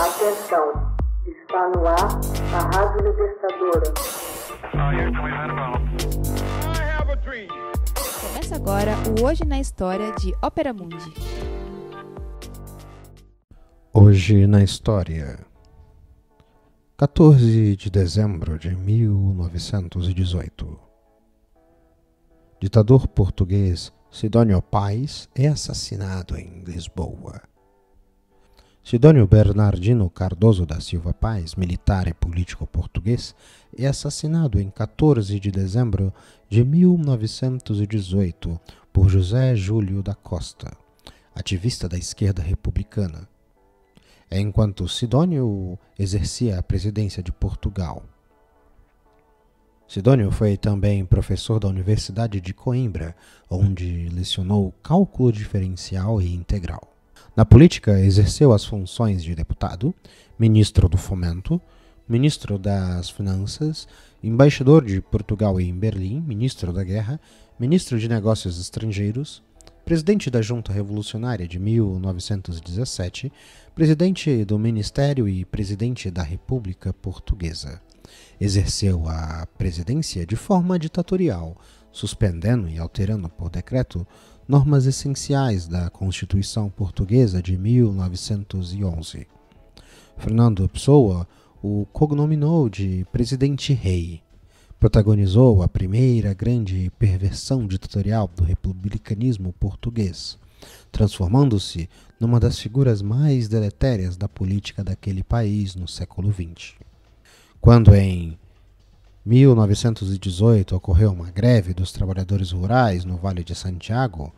Atenção, está no ar a Rádio Libertadora. Ah, Começa agora o Hoje na História de Ópera Mundi. Hoje na História. 14 de dezembro de 1918. Ditador português Sidónio Paz é assassinado em Lisboa. Sidônio Bernardino Cardoso da Silva Paz, militar e político português, é assassinado em 14 de dezembro de 1918 por José Júlio da Costa, ativista da esquerda republicana, é enquanto Sidônio exercia a presidência de Portugal. Sidônio foi também professor da Universidade de Coimbra, onde lecionou cálculo diferencial e integral. Na política, exerceu as funções de deputado, ministro do Fomento, ministro das Finanças, embaixador de Portugal em Berlim, ministro da Guerra, ministro de Negócios Estrangeiros, presidente da Junta Revolucionária de 1917, presidente do Ministério e presidente da República Portuguesa. Exerceu a presidência de forma ditatorial, suspendendo e alterando por decreto normas essenciais da Constituição Portuguesa de 1911. Fernando Pessoa o cognominou de Presidente Rei. Protagonizou a primeira grande perversão ditatorial do republicanismo português, transformando-se numa das figuras mais deletérias da política daquele país no século XX. Quando, em 1918 ocorreu uma greve dos trabalhadores rurais no Vale de Santiago.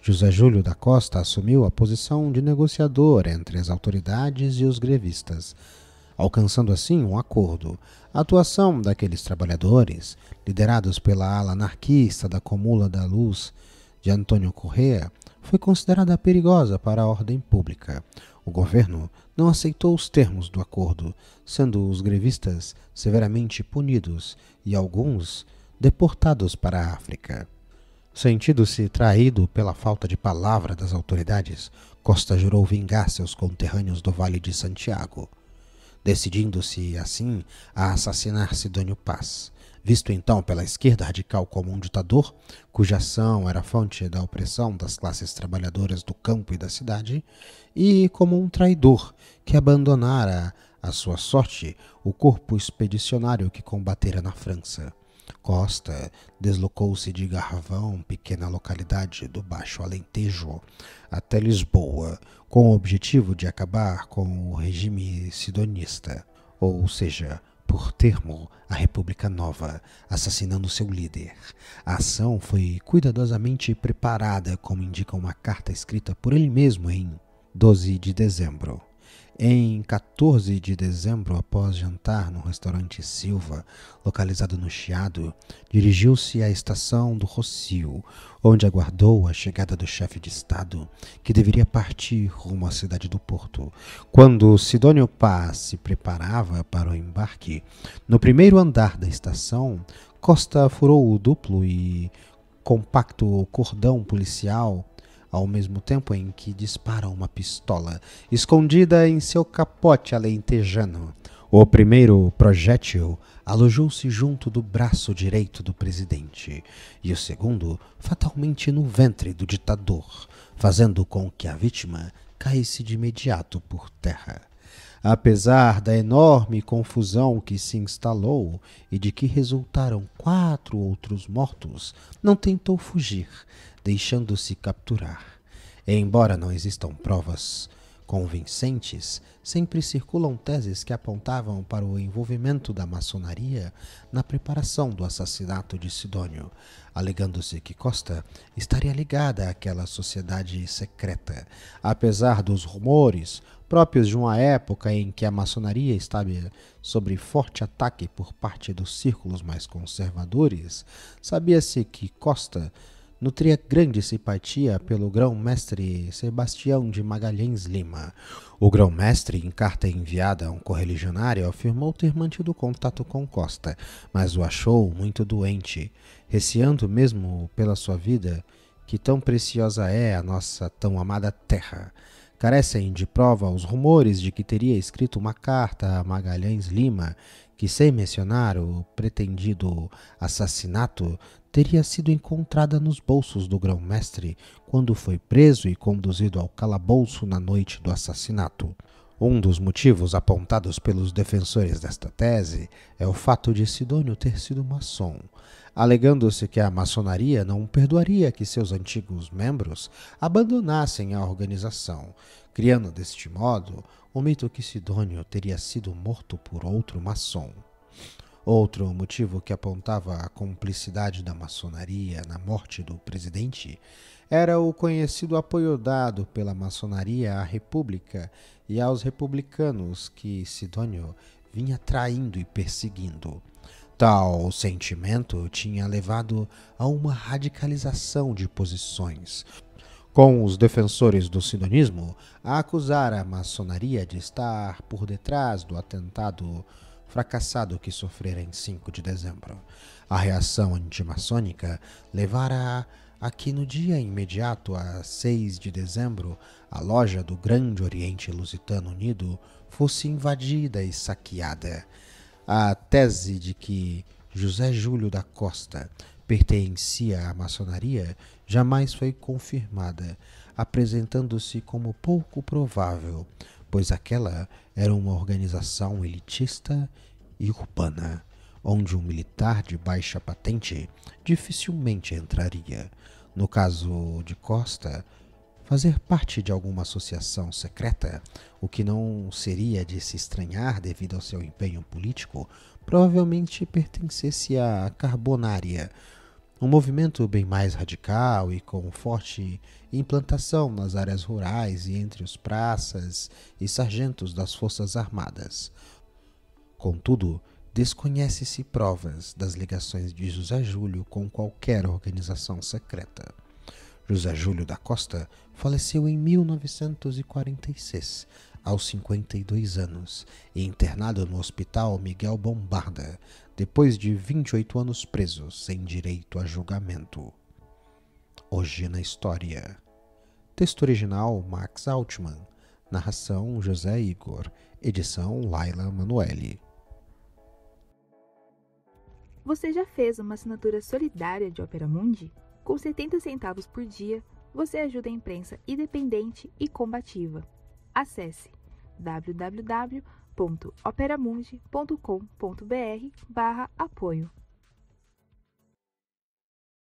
José Júlio da Costa assumiu a posição de negociador entre as autoridades e os grevistas, alcançando assim um acordo. A atuação daqueles trabalhadores, liderados pela ala anarquista da Comula da Luz de Antônio Correa, foi considerada perigosa para a ordem pública. O governo não aceitou os termos do acordo, sendo os grevistas severamente punidos e alguns deportados para a África. Sentindo-se traído pela falta de palavra das autoridades, Costa jurou vingar seus conterrâneos do Vale de Santiago decidindo-se assim a assassinar Sidônio Paz, visto então pela esquerda radical como um ditador, cuja ação era fonte da opressão das classes trabalhadoras do campo e da cidade, e como um traidor que abandonara à sua sorte o corpo expedicionário que combatera na França. Costa deslocou-se de Garvão, pequena localidade do Baixo Alentejo, até Lisboa, com o objetivo de acabar com o regime sidonista, ou seja, por termo a República Nova, assassinando seu líder. A ação foi cuidadosamente preparada, como indica uma carta escrita por ele mesmo em 12 de dezembro. Em 14 de dezembro, após jantar no restaurante Silva, localizado no Chiado, dirigiu-se à estação do Rocio, onde aguardou a chegada do chefe de Estado, que deveria partir rumo à cidade do Porto. Quando Sidônio Paz se preparava para o embarque, no primeiro andar da estação, Costa furou o duplo e compacto cordão policial ao mesmo tempo em que dispara uma pistola, escondida em seu capote alentejano. O primeiro projétil alojou-se junto do braço direito do presidente, e o segundo fatalmente no ventre do ditador, fazendo com que a vítima caísse de imediato por terra. Apesar da enorme confusão que se instalou e de que resultaram quatro outros mortos, não tentou fugir, deixando-se capturar. embora não existam provas convincentes, sempre circulam teses que apontavam para o envolvimento da maçonaria na preparação do assassinato de Sidônio, alegando-se que Costa estaria ligada àquela sociedade secreta. Apesar dos rumores, próprios de uma época em que a maçonaria estava sob forte ataque por parte dos círculos mais conservadores, sabia-se que Costa nutria grande simpatia pelo grão-mestre Sebastião de Magalhães Lima. O grão-mestre, em carta enviada a um correligionário, afirmou ter mantido contato com Costa, mas o achou muito doente, receando mesmo pela sua vida, que tão preciosa é a nossa tão amada terra. Carecem de prova os rumores de que teria escrito uma carta a Magalhães Lima, que, sem mencionar o pretendido assassinato, teria sido encontrada nos bolsos do grão-mestre quando foi preso e conduzido ao calabouço na noite do assassinato. Um dos motivos apontados pelos defensores desta tese é o fato de Sidônio ter sido maçom, alegando-se que a maçonaria não perdoaria que seus antigos membros abandonassem a organização, criando deste modo o mito que Sidônio teria sido morto por outro maçom. Outro motivo que apontava a cumplicidade da maçonaria na morte do presidente era o conhecido apoio dado pela maçonaria à República e aos republicanos que Sidônio vinha traindo e perseguindo. Tal sentimento tinha levado a uma radicalização de posições, com os defensores do sidonismo a acusar a maçonaria de estar por detrás do atentado fracassado que sofrera em 5 de dezembro. A reação antimaçônica levara a que no dia imediato a 6 de dezembro, a loja do Grande Oriente Lusitano Unido fosse invadida e saqueada. A tese de que José Júlio da Costa pertencia à maçonaria jamais foi confirmada, apresentando-se como pouco provável, pois aquela era uma organização elitista e urbana, onde um militar de baixa patente dificilmente entraria. No caso de Costa, fazer parte de alguma associação secreta, o que não seria de se estranhar devido ao seu empenho político, provavelmente pertencesse à Carbonária, um movimento bem mais radical e com forte implantação nas áreas rurais e entre os praças e sargentos das Forças Armadas. Contudo, desconhece-se provas das ligações de José Júlio com qualquer organização secreta. José Júlio da Costa faleceu em 1946, aos 52 anos, e internado no Hospital Miguel Bombarda, depois de 28 anos preso sem direito a julgamento. Hoje na história. Texto original Max Altman, narração José Igor, edição Laila Manuele. Você já fez uma assinatura solidária de Opera Mundi? Com 70 centavos por dia, você ajuda a imprensa independente e combativa. Acesse www.operamundi.com.br www.operamundi.com.br/apoio.